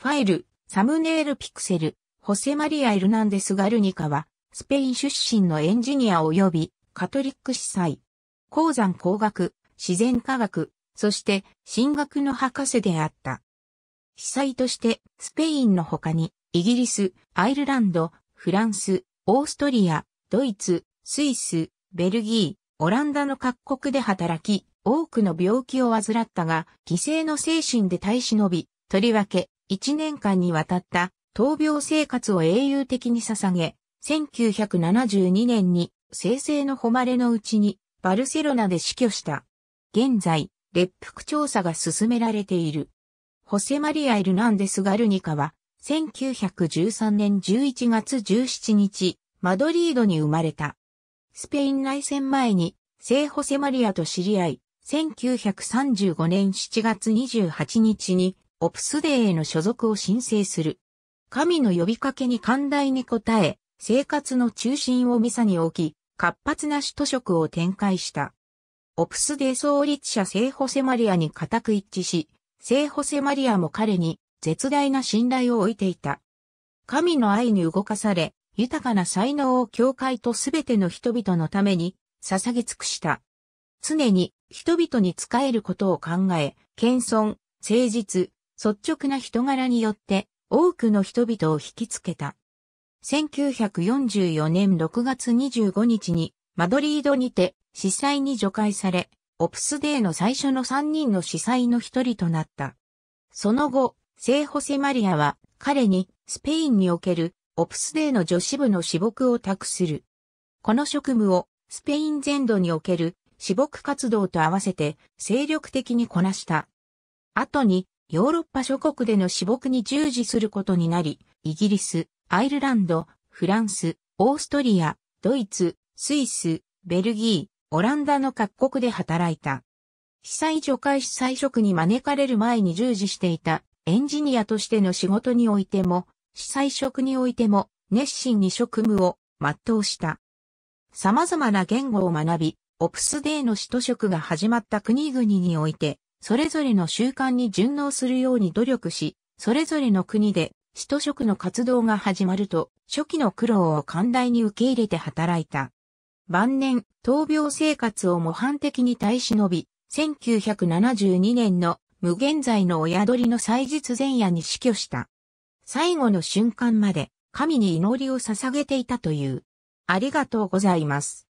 ファイル、サムネイルピクセル、ホセマリア・エルナンデス・ガルニカは、スペイン出身のエンジニア及び、カトリック司祭、鉱山工学、自然科学、そして、神学の博士であった。司祭として、スペインの他に、イギリス、アイルランド、フランス、オーストリア、ドイツ、スイス、ベルギー、オランダの各国で働き、多くの病気を患ったが、犠牲の精神で耐え忍び、とりわけ、1年間にわたった闘病生活を英雄的に捧げ、1972年に生成の誉れのうちにバルセロナで死去した。現在、列腹調査が進められている。ホセマリア・エルナンデス・ガルニカは、1913年11月17日、マドリードに生まれた。スペイン内戦前に、聖ホセマリアと知り合い、1935年7月28日にオプスデーへの所属を申請する。神の呼びかけに寛大に応え、生活の中心をミサに置き、活発な首都職を展開した。オプスデー創立者聖ホセマリアに固く一致し、聖ホセマリアも彼に絶大な信頼を置いていた。神の愛に動かされ、豊かな才能を教会とすべての人々のために捧げ尽くした。常に人々に仕えることを考え、謙遜、誠実、率直な人柄によって多くの人々を引きつけた。1944年6月25日にマドリードにて司祭に除外され、オプスデーの最初の3人の司祭の一人となった。その後、聖ホセマリアは彼にスペインにおけるオプスデーの女子部の私牧を託する。この職務をスペイン全土における私牧活動と合わせて精力的にこなした。後にヨーロッパ諸国での私牧に従事することになり、イギリス、アイルランド、フランス、オーストリア、ドイツ、スイス、ベルギー、オランダの各国で働いた。被災除海被災職に招かれる前に従事していたエンジニアとしての仕事においても、被災職においても熱心に職務を全うした。様々な言語を学び、オプスデーの使徒職が始まった国々において、それぞれの習慣に順応するように努力し、それぞれの国で、使徒職の活動が始まると、初期の苦労を寛大に受け入れて働いた。晩年、闘病生活を模範的に耐え忍び、1972年の無限在の親鳥の祭日前夜に死去した。最後の瞬間まで神に祈りを捧げていたという。ありがとうございます。